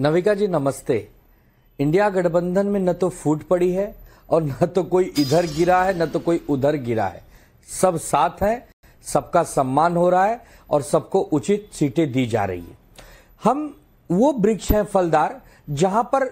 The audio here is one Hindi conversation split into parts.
नविका जी नमस्ते इंडिया गठबंधन में न तो फूट पड़ी है और न तो कोई इधर गिरा है न तो कोई उधर गिरा है सब साथ हैं सबका सम्मान हो रहा है और सबको उचित सीटें दी जा रही है हम वो वृक्ष हैं फलदार जहां पर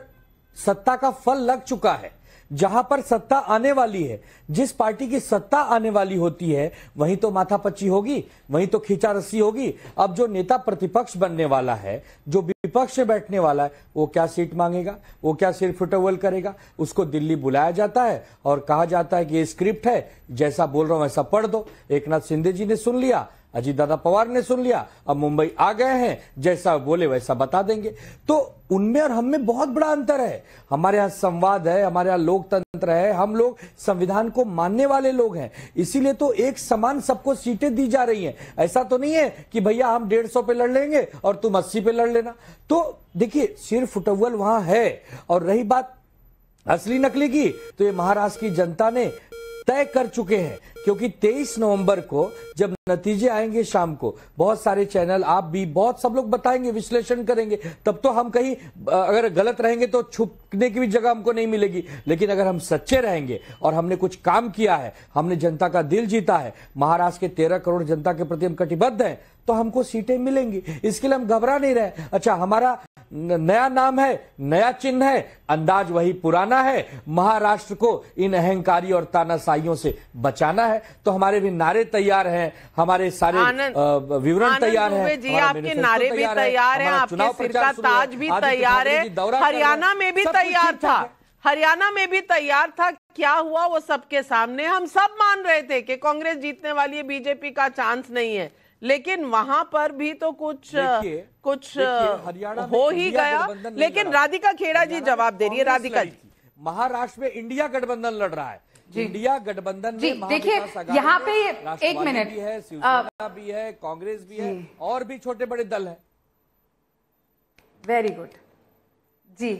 सत्ता का फल लग चुका है जहां पर सत्ता आने वाली है जिस पार्टी की सत्ता आने वाली होती है वहीं तो माथापच्ची होगी वहीं तो खींचा रस्सी होगी अब जो नेता प्रतिपक्ष बनने वाला है जो विपक्ष में बैठने वाला है वो क्या सीट मांगेगा वो क्या सिर फुटवल करेगा उसको दिल्ली बुलाया जाता है और कहा जाता है कि ये स्क्रिप्ट है जैसा बोल रहा हूं वैसा पढ़ दो एक नाथ शिंदे जी ने सुन लिया अजीत दादा पवार ने सुन लिया अब मुंबई आ गए हैं जैसा बोले वैसा बता देंगे तो उनमें और हम में बहुत बड़ा अंतर है हमारे यहाँ संवाद है हमारे यहाँ लोकतंत्र है हम लोग संविधान को मानने वाले लोग हैं इसीलिए तो एक समान सबको सीटें दी जा रही हैं ऐसा तो नहीं है कि भैया हम डेढ़ सौ पे लड़ लेंगे और तुम अस्सी पे लड़ लेना तो देखिए सिर फुटवल वहां है और रही बात असली नकली की तो ये महाराष्ट्र की जनता ने तय कर चुके हैं क्योंकि 23 नवंबर को जब नतीजे आएंगे शाम को बहुत सारे चैनल आप भी बहुत सब लोग बताएंगे विश्लेषण करेंगे तब तो हम कहीं अगर गलत रहेंगे तो छुपने की भी जगह हमको नहीं मिलेगी लेकिन अगर हम सच्चे रहेंगे और हमने कुछ काम किया है हमने जनता का दिल जीता है महाराष्ट्र के तेरह करोड़ जनता के प्रति हम कटिबद्ध हैं तो हमको सीटें मिलेंगी इसके लिए हम घबरा नहीं रहे अच्छा हमारा नया नाम है नया चिन्ह है अंदाज वही पुराना है महाराष्ट्र को इन अहंकारी और तानाशाहियों से बचाना है तो हमारे भी नारे तैयार हैं हमारे सारे विवरण तैयार हैं जी आपके नारे भी तैयार हैं आपके सिर का ताज भी तैयार है हरियाणा में भी तैयार था हरियाणा में भी तैयार था क्या हुआ वो सबके सामने हम सब मान रहे थे कि कांग्रेस जीतने वाली बीजेपी का चांस नहीं है लेकिन वहां पर भी तो कुछ कुछ हरियाणा हो ही गया लेकिन राधिका खेड़ा जी जवाब दे रही है राधिका जी महाराष्ट्र में इंडिया गठबंधन लड़ रहा है इंडिया गठबंधन में देखिए यहाँ पे एक मिनट भी है शिवसेना भी है कांग्रेस भी है और भी छोटे बड़े दल है वेरी गुड जी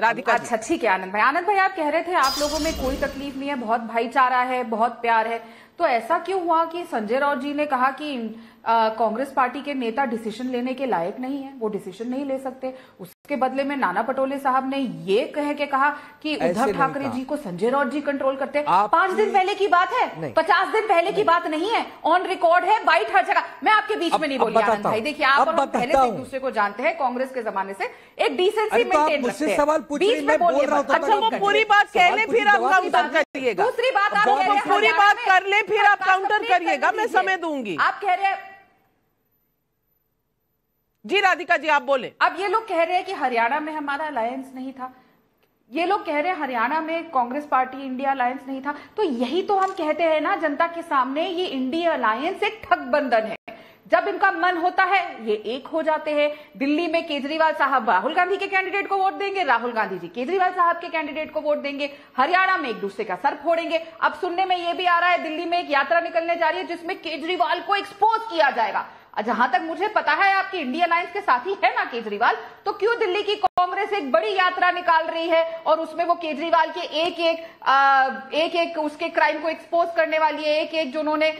राधिका अच्छा ठीक है आनंद भाई आनंद भाई आप कह रहे थे आप लोगों में कोई तकलीफ नहीं है बहुत भाईचारा है बहुत प्यार है तो ऐसा क्यों हुआ कि संजय राउत जी ने कहा कि कांग्रेस पार्टी के नेता डिसीजन लेने के लायक नहीं है वो डिसीजन नहीं ले सकते उसके बदले में नाना पटोले साहब ने ये कह के कहा कि उद्धव ठाकरे जी को संजय राउत जी कंट्रोल करते पांच दिन पहले की बात है पचास दिन पहले की बात नहीं है ऑन रिकॉर्ड है बाइट हर जगह मैं आपके बीच में नहीं बोलता भाई देखिए आप पहले से दूसरे को जानते हैं कांग्रेस के जमाने से एक डिसेंसी तो बीच में तो अच्छा वो पूरी बात कह ले फिर आप काउंटर करिएगा दूसरी बात आप पूरी बात कर ले फिर आप काउंटर करिएगा मैं समय दूंगी आप कह रहे हैं जी राधिका जी आप बोले अब ये लोग कह रहे हैं कि हरियाणा में हमारा अलायंस नहीं था ये लोग कह रहे हैं हरियाणा में कांग्रेस पार्टी इंडिया अलायंस नहीं था तो यही तो हम कहते हैं ना जनता के सामने ये इंडिया अलायंस एक ठग बंधन है जब इनका मन होता है ये एक हो जाते हैं दिल्ली में केजरीवाल साहब राहुल गांधी के कैंडिडेट को वोट देंगे राहुल गांधी जी केजरीवाल साहब के कैंडिडेट को वोट देंगे हरियाणा में एक दूसरे का सर फोड़ेंगे अब सुनने में यह भी आ रहा है दिल्ली में एक यात्रा निकलने जा रही है जिसमें केजरीवाल को एक्सपोज किया जाएगा जहां तक मुझे पता है आपकी इंडियन आइंस के साथी है ना केजरीवाल तो क्यों दिल्ली की कांग्रेस एक बड़ी यात्रा निकाल रही है और उसमें वो केजरीवाल के एक एक आ, एक एक उसके क्राइम को एक्सपोज करने वाली है एक एक जो उन्होंने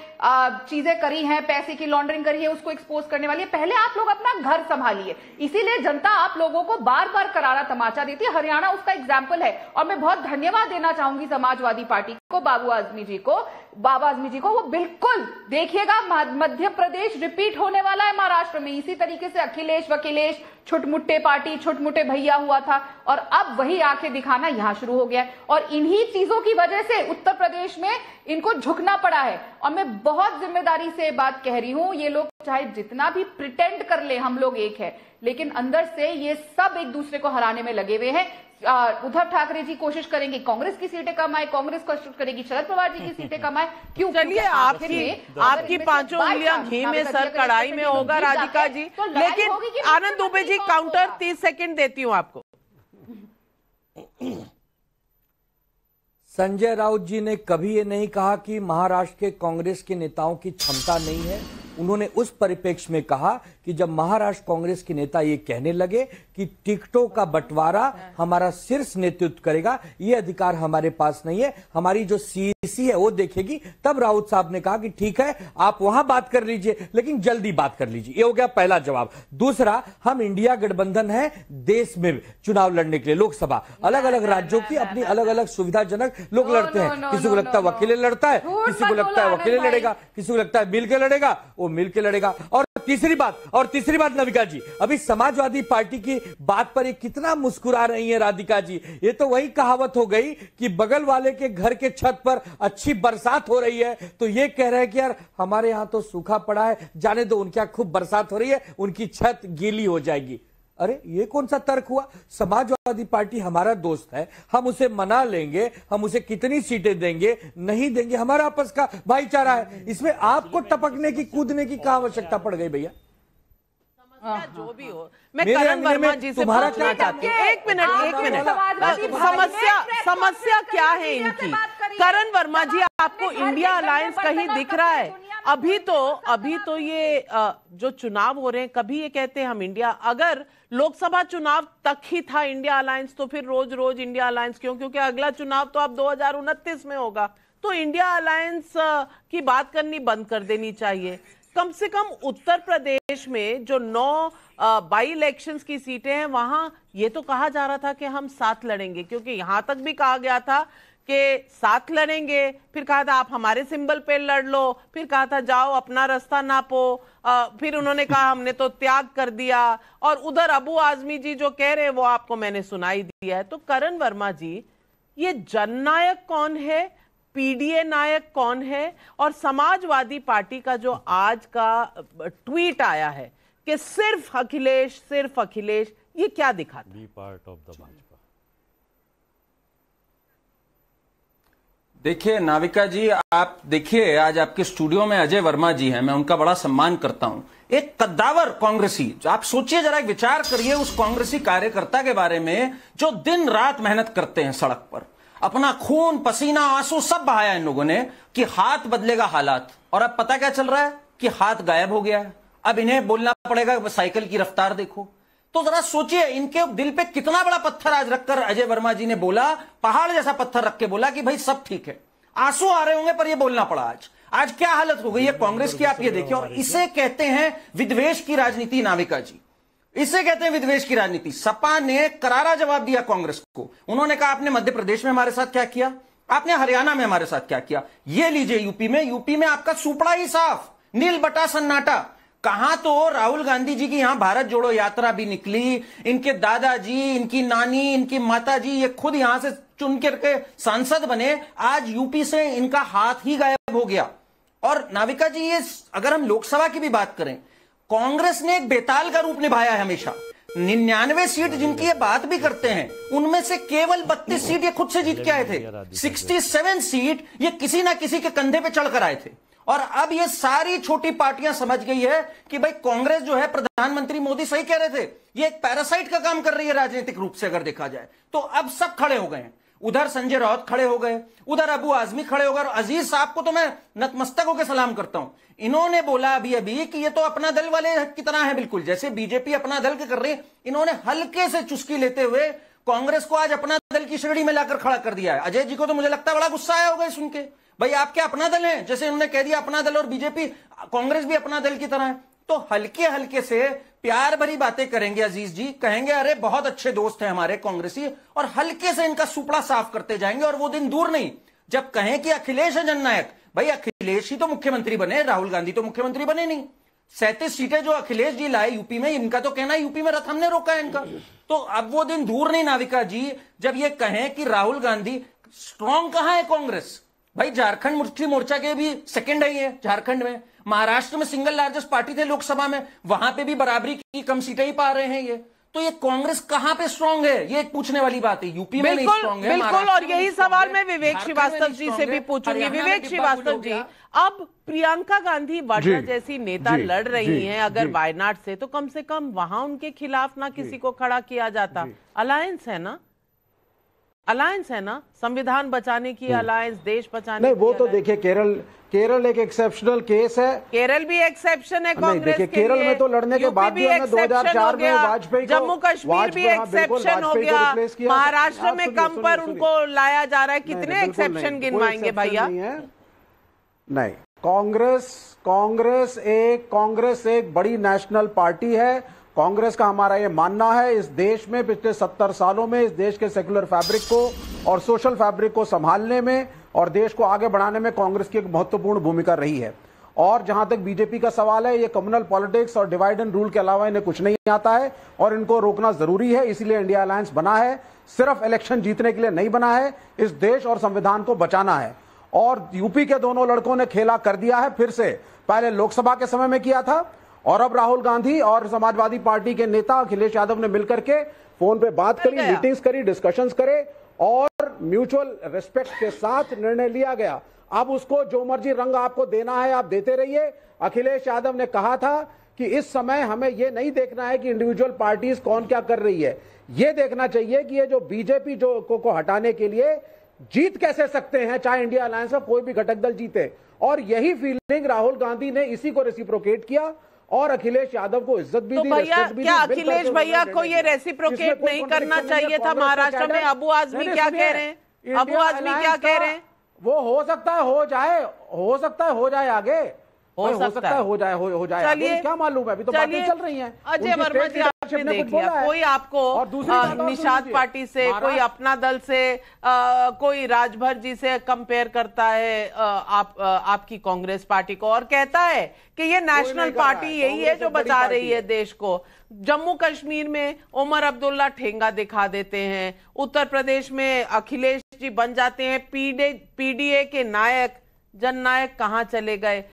चीजें करी हैं पैसे की लॉन्ड्रिंग करी है उसको एक्सपोज करने वाली है पहले आप लोग अपना घर संभालिए इसीलिए जनता आप लोगों को बार बार करारा तमाचा देती है हरियाणा उसका एग्जाम्पल है और मैं बहुत धन्यवाद देना चाहूंगी समाजवादी पार्टी को बाबू आजमी जी को बाबा आजमी जी को वो बिल्कुल देखिएगा मध्य प्रदेश रिपीट होने वाला है महाराष्ट्र में इसी तरीके से अखिलेश वकीलेश छुटमुट्टे पार्टी छुटमुटे भैया हुआ था और अब वही आंखें दिखाना यहां शुरू हो गया है और इन्हीं चीजों की वजह से उत्तर प्रदेश में इनको झुकना पड़ा है और मैं बहुत जिम्मेदारी से बात कह रही हूं ये लोग चाहे जितना भी प्रिटेंड कर ले हम लोग एक है लेकिन अंदर से ये सब एक दूसरे को हराने में लगे हुए हैं उद्धव ठाकरे जी कोशिश करेंगे कांग्रेस की सीटें कम आए कांग्रेस कोशिश करेगी शरद पवार जी की सीटें कम आए क्यों चलिए आपकी आपकी पांचों उंगलियां घी में सर कढ़ाई में होगा राधिका जी तो लेकिन आनंद दुबे जी काउंटर तीस सेकेंड देती हूँ आपको संजय राउत जी ने कभी ये नहीं कहा कि महाराष्ट्र के कांग्रेस के नेताओं की क्षमता नहीं है उन्होंने उस परिप्रेक्ष्य में कहा कि जब महाराष्ट्र कांग्रेस के नेता ये कहने लगे कि टिकटों का बंटवारा हमारा शीर्ष नेतृत्व करेगा ये अधिकार हमारे पास नहीं है हमारी जो सीसी है वो देखेगी तब राउत साहब ने कहा कि ठीक है आप वहां बात कर लीजिए लेकिन जल्दी बात कर लीजिए ये हो गया पहला जवाब दूसरा हम इंडिया गठबंधन है देश में चुनाव लड़ने के लिए लोकसभा अलग अलग राज्यों की अपनी अलग अलग सुविधाजनक लोग लड़ते हैं किसी को लगता है वकीले लड़ता है किसी को लगता है वकीले लड़ेगा किसी को लगता है मिलकर के लड़ेगा वो मिलकर लड़ेगा और तीसरी बात और तीसरी बात नविका जी अभी समाजवादी पार्टी की बात पर ये कितना मुस्कुरा रही है राधिका जी ये तो वही कहावत हो गई कि बगल वाले के घर के छत पर अच्छी बरसात हो रही है तो ये कह रहे हैं कि यार हमारे यहां तो सूखा पड़ा है जाने दो उनके खूब बरसात हो रही है उनकी छत गीली हो जाएगी अरे ये कौन सा तर्क हुआ समाजवादी पार्टी हमारा दोस्त है हम उसे मना लेंगे हम उसे कितनी सीटें देंगे नहीं देंगे हमारा आपस का भाईचारा है इसमें आपको टपकने की कूदने की कहा आवश्यकता पड़ गई भैया हाँ, जो हाँ, भी हाँ। हो मैं करण वर्मा जी से पूछना चाहती हूँ एक मिनट एक मिनट समस्या समस्या क्या है इनकी करण वर्मा जी आपको इंडिया अलायंस कहीं दिख रहा है अभी तो अभी तो ये जो चुनाव हो रहे हैं कभी ये कहते हैं हम इंडिया अगर लोकसभा चुनाव तक ही था इंडिया अलायंस तो फिर रोज रोज इंडिया अलायंस क्यों क्योंकि अगला चुनाव तो अब दो में होगा तो इंडिया अलायंस की बात करनी बंद कर देनी चाहिए कम से कम उत्तर प्रदेश में जो नौ बाई इलेक्शंस की सीटें हैं वहां ये तो कहा जा रहा था कि हम साथ लड़ेंगे क्योंकि यहां तक भी कहा गया था के साथ लड़ेंगे फिर कहा था आप हमारे सिंबल पे लड़ लो फिर कहा था जाओ अपना रास्ता नापो आ, फिर उन्होंने कहा हमने तो त्याग कर दिया और उधर अबू आजमी जी जो कह रहे हैं वो आपको मैंने सुनाई दिया है तो करण वर्मा जी ये जननायक कौन है पीडीए नायक कौन है और समाजवादी पार्टी का जो आज का ट्वीट आया है कि सिर्फ अखिलेश सिर्फ अखिलेश ये क्या दिखा पार्ट ऑफ द भाजपा देखिए नाविका जी आप देखिए आज आपके स्टूडियो में अजय वर्मा जी हैं मैं उनका बड़ा सम्मान करता हूं एक कद्दावर कांग्रेसी जो आप सोचिए जरा एक विचार करिए उस कांग्रेसी कार्यकर्ता के बारे में जो दिन रात मेहनत करते हैं सड़क पर अपना खून पसीना आंसू सब बहाया इन लोगों ने कि हाथ बदलेगा हालात और अब पता क्या चल रहा है कि हाथ गायब हो गया है अब इन्हें बोलना पड़ेगा साइकिल की रफ्तार देखो तो जरा सोचिए इनके दिल पे कितना बड़ा पत्थर आज रखकर अजय वर्मा जी ने बोला पहाड़ जैसा पत्थर रख के बोला कि भाई सब ठीक है आंसू आ रहे होंगे पर ये बोलना पड़ा आज आज क्या हालत हो गई है कांग्रेस की आप ये देखिए और इसे कहते हैं विद्वेश की राजनीति नाविका जी इसे कहते हैं विद्वेश की राजनीति सपा ने करारा जवाब दिया कांग्रेस को उन्होंने कहा आपने मध्य प्रदेश में हमारे साथ क्या किया आपने हरियाणा में हमारे साथ क्या किया ये लीजिए यूपी में यूपी में आपका सुपड़ा ही साफ नील बटा सन्नाटा कहा तो राहुल गांधी जी की यहां भारत जोड़ो यात्रा भी निकली इनके दादाजी इनकी नानी इनकी माता जी ये खुद यहां से चुन करके सांसद बने आज यूपी से इनका हाथ ही गायब हो गया और नाविका जी ये अगर हम लोकसभा की भी बात करें कांग्रेस ने एक बेताल का रूप निभाया है हमेशा निन्यानवे सीट जिनकी ये बात भी करते हैं उनमें से केवल बत्तीस सीट ये खुद से जीत के आए थे 67 सीट ये किसी ना किसी के कंधे पे चढ़कर आए थे और अब ये सारी छोटी पार्टियां समझ गई है कि भाई कांग्रेस जो है प्रधानमंत्री मोदी सही कह रहे थे ये एक पैरासाइट का काम कर रही है राजनीतिक रूप से अगर देखा जाए तो अब सब खड़े हो गए हैं उधर संजय राउत खड़े हो गए उधर अबू आजमी खड़े हो गए और अजीज साहब को तो मैं नतमस्तक होकर सलाम करता हूं इन्होंने बोला अभी अभी कि ये तो अपना दल वाले की तरह है बिल्कुल जैसे बीजेपी अपना दल कर रही है इन्होंने हल्के से चुस्की लेते हुए कांग्रेस को आज अपना दल की श्रेणी में लाकर खड़ा कर दिया है अजय जी को तो मुझे लगता है बड़ा गुस्सा आया होगा सुन के भाई आपके अपना दल है जैसे उन्होंने कह दिया अपना दल और बीजेपी कांग्रेस भी अपना दल की तरह है तो हल्के हल्के से प्यार भरी बातें करेंगे अजीज जी कहेंगे अरे बहुत अच्छे दोस्त हैं हमारे कांग्रेसी और हल्के से इनका सुपड़ा साफ करते जाएंगे और वो दिन दूर नहीं जब कहें कि अखिलेश है जननायक भाई अखिलेश ही तो मुख्यमंत्री बने राहुल गांधी तो मुख्यमंत्री बने नहीं सैंतीस सीटें जो अखिलेश जी लाए यूपी में इनका तो कहना यूपी में रथ हमने रोका है इनका तो अब वो दिन दूर नहीं नाविका जी जब ये कहें कि राहुल गांधी स्ट्रांग कहां है कांग्रेस भाई झारखंड मुस्लिम मोर्चा के भी सेकंड आई है झारखंड में महाराष्ट्र में सिंगल लार्जेस्ट पार्टी थे लोकसभा में वहां पे भी बराबरी की कम सीटें ही पा रहे हैं ये तो ये कांग्रेस कहां पे स्ट्रांग है ये एक पूछने वाली बात है यूपी में बिल्कुल है बिल्कुल और यही सवाल मैं विवेक श्रीवास्तव जी से भी पूछूंगी विवेक श्रीवास्तव जी अब प्रियंका गांधी वाड्रा जैसी नेता लड़ रही हैं अगर वायनाड से तो कम से कम वहां उनके खिलाफ ना किसी को खड़ा किया जाता अलायंस है ना अलायंस है ना संविधान बचाने की अलायंस हम्म। देश बचाने नहीं वो तो देखिए केरल केरल एक एक्सेप्शनल केस है केरल भी एक्सेप्शन है कांग्रेस के केरल में तो लड़ने के बाद भी दो हजार चार में वाजपेयी जम्मू कश्मीर भी एक्सेप्शन हो गया महाराष्ट्र में कम पर उनको लाया जा रहा है कितने एक्सेप्शन गिनवाएंगे भैया नहीं कांग्रेस कांग्रेस एक कांग्रेस एक बड़ी नेशनल पार्टी है कांग्रेस का हमारा ये मानना है इस देश में पिछले सत्तर सालों में इस देश के सेकुलर फैब्रिक को और सोशल फैब्रिक को संभालने में और देश को आगे बढ़ाने में कांग्रेस की एक महत्वपूर्ण भूमिका रही है और जहां तक बीजेपी का सवाल है ये कम्युनल पॉलिटिक्स और डिवाइड एंड रूल के अलावा इन्हें कुछ नहीं आता है और इनको रोकना जरूरी है इसीलिए इंडिया अलायंस बना है सिर्फ इलेक्शन जीतने के लिए नहीं बना है इस देश और संविधान को बचाना है और यूपी के दोनों लड़कों ने खेला कर दिया है फिर से पहले लोकसभा के समय में किया था और अब राहुल गांधी और समाजवादी पार्टी के नेता अखिलेश यादव ने मिलकर के फोन पे बात करी मीटिंग्स करी डिस्कशंस करे और म्यूचुअल रिस्पेक्ट के साथ निर्णय लिया गया अब उसको जो मर्जी रंग आपको देना है आप देते रहिए अखिलेश यादव ने कहा था कि इस समय हमें यह नहीं देखना है कि इंडिविजुअल पार्टीज कौन क्या कर रही है ये देखना चाहिए कि ये जो बीजेपी जो को, को हटाने के लिए जीत कैसे सकते हैं चाहे इंडिया अलायंस का कोई भी घटक दल जीते और यही फीलिंग राहुल गांधी ने इसी को रेसिप्रोकेट किया और अखिलेश यादव को इज्जत भी तो दी भैया क्या अखिलेश भैया को ये रेसिप्रोकेट नहीं करना चाहिए था महाराष्ट्र में अबू आजमी क्या कह रहे हैं अबू आजमी क्या कह रहे हैं वो हो सकता है हो जाए हो सकता है हो जाए आगे हो सकता है हो जाए हो जाए क्या मालूम है अभी तो बातें चल रही है अजय वर्मा जी देख लिया कोई आपको निषाद पार्टी से कोई अपना दल से कोई राजभर जी से कंपेयर करता है आप आपकी कांग्रेस पार्टी को और कहता है कि ये नेशनल पार्टी यही है जो बचा रही है देश को जम्मू कश्मीर में उमर अब्दुल्ला ठेंगा दिखा देते हैं उत्तर प्रदेश में अखिलेश जी बन जाते हैं पीडीए के नायक जन नायक कहाँ चले गए